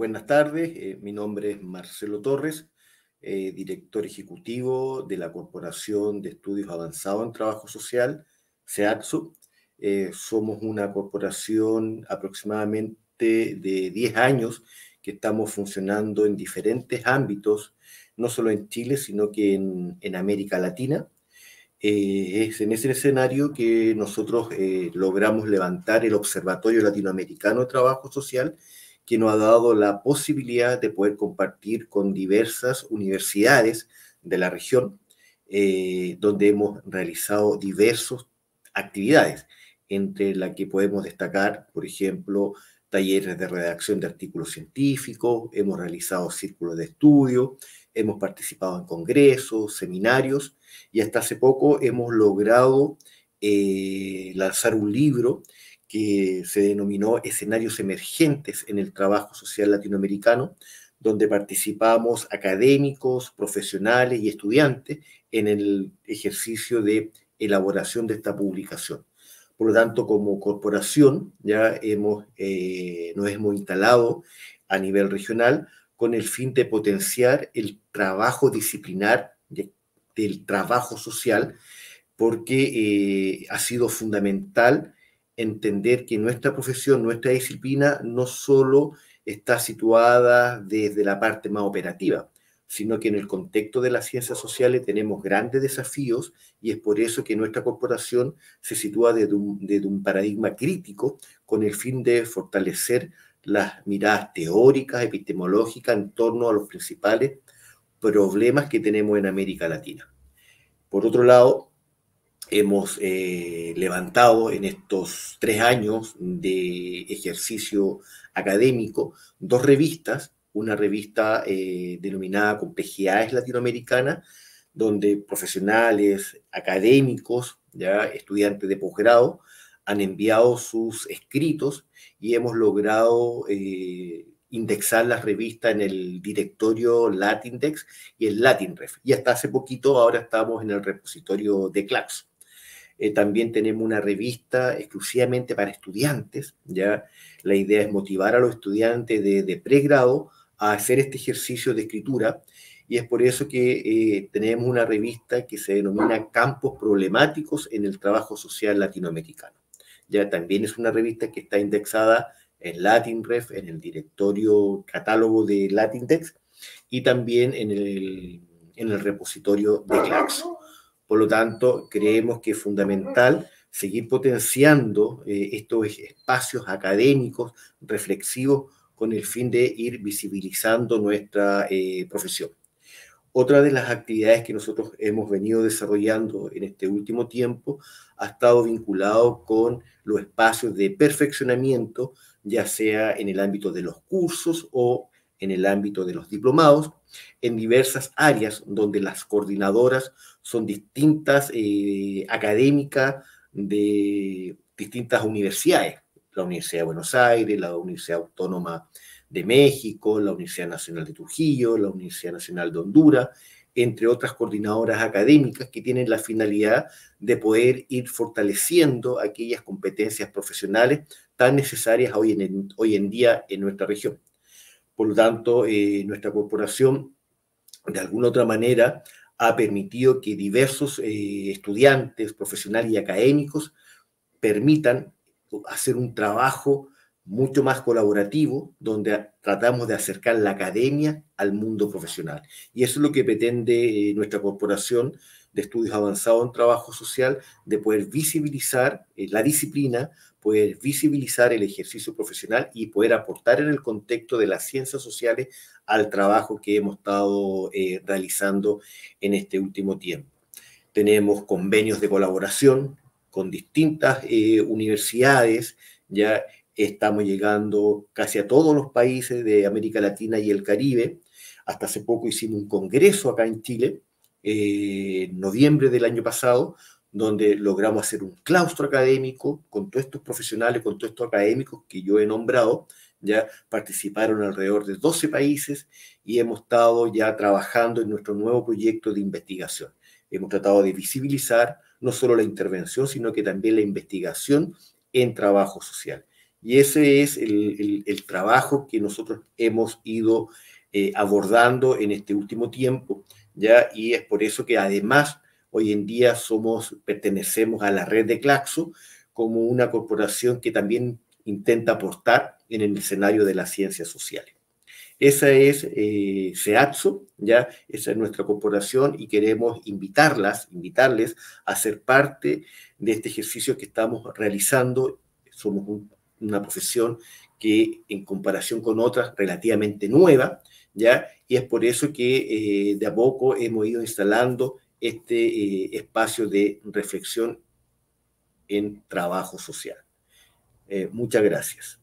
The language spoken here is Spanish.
buenas tardes, eh, mi nombre es Marcelo Torres, eh, director ejecutivo de la Corporación de Estudios Avanzados en Trabajo Social, SEATSU. Eh, somos una corporación aproximadamente de 10 años que estamos funcionando en diferentes ámbitos, no solo en Chile, sino que en, América Latina. es en ese escenario que nosotros logramos levantar el Observatorio Latinoamericano de Trabajo Social, que nos ha dado la posibilidad de poder compartir con diversas universidades de la región, eh, donde hemos realizado diversas actividades, entre las que podemos destacar, por ejemplo, talleres de redacción de artículos científicos, hemos realizado círculos de estudio, hemos participado en congresos, seminarios y hasta hace poco hemos logrado eh, lanzar un libro que se denominó Escenarios Emergentes en el Trabajo Social Latinoamericano, donde participamos académicos, profesionales y estudiantes en el ejercicio de elaboración de esta publicación. Por lo tanto, como corporación ya hemos, eh, nos hemos instalado a nivel regional con el fin de potenciar el trabajo disciplinar del trabajo social, porque eh, ha sido fundamental entender que nuestra profesión, nuestra disciplina, no solo está situada desde la parte más operativa, sino que en el contexto de las ciencias sociales tenemos grandes desafíos y es por eso que nuestra corporación se sitúa desde un, paradigma crítico con el fin de fortalecer las miradas teóricas, epistemológicas en torno a los principales problemas que tenemos en América Latina. Por otro lado, hemos eh, levantado en estos tres años de ejercicio académico dos revistas, una revista eh, denominada Complejidades Latinoamericanas, donde profesionales, académicos, ya estudiantes de posgrado, han enviado sus escritos y hemos logrado eh, indexar las revistas en el directorio Latindex y el Latinref. Y hasta hace poquito ahora estamos en el repositorio de Claps. Eh, también tenemos una revista exclusivamente para estudiantes, ¿ya? La idea es motivar a los estudiantes de, pregrado a hacer este ejercicio de escritura y es por eso que eh, tenemos una revista que se denomina Campos Problemáticos en el Trabajo Social Latinoamericano. Ya también es una revista que está indexada en LatinRef, en el directorio catálogo de LatinDex y también en el, repositorio de Claxo. Por lo tanto, creemos que es fundamental seguir potenciando eh, estos espacios académicos, reflexivos, con el fin de ir visibilizando nuestra eh, profesión. Otra de las actividades que nosotros hemos venido desarrollando en este último tiempo ha estado vinculado con los espacios de perfeccionamiento, ya sea en el ámbito de los cursos o en el ámbito de los diplomados, en diversas áreas donde las coordinadoras son distintas eh, académicas de distintas universidades, la Universidad de Buenos Aires, la Universidad Autónoma de México, la Universidad Nacional de Trujillo, la Universidad Nacional de Honduras, entre otras coordinadoras académicas que tienen la finalidad de poder ir fortaleciendo aquellas competencias profesionales tan necesarias hoy hoy en día en nuestra región. Por lo tanto, eh, nuestra corporación, de alguna otra manera, ha permitido que diversos eh, estudiantes, profesionales y académicos permitan hacer un trabajo mucho más colaborativo, donde tratamos de acercar la academia al mundo profesional. Y eso es lo que pretende eh, nuestra corporación de estudios avanzados en trabajo social, de poder visibilizar eh, la disciplina, poder visibilizar el ejercicio profesional y poder aportar en el contexto de las ciencias sociales al trabajo que hemos estado eh, realizando en este último tiempo. Tenemos convenios de colaboración con distintas universidades, ya estamos llegando casi a todos los países de América Latina y el Caribe. Hasta hace poco hicimos un congreso acá en Chile, eh, en noviembre del año pasado, donde logramos hacer un claustro académico con todos estos profesionales, con todos estos académicos que yo he nombrado. Ya participaron alrededor de 12 países y hemos estado ya trabajando en nuestro nuevo proyecto de investigación. Hemos tratado de visibilizar no solo la intervención, sino que también la investigación en trabajo social. Y ese es el, trabajo que nosotros hemos ido eh, abordando en este último tiempo, ¿ya? Y es por eso que además hoy en día somos, pertenecemos a la red de Claxo como una corporación que también intenta aportar en el escenario de las ciencias sociales. Esa es eh, ya, esa es nuestra corporación y queremos invitarlas, invitarles a ser parte de este ejercicio que estamos realizando. Somos un una profesión que en comparación con otras relativamente nueva, ¿ya? Y es por eso que eh, de a poco hemos ido instalando este eh, espacio de reflexión en trabajo social. Eh, muchas gracias.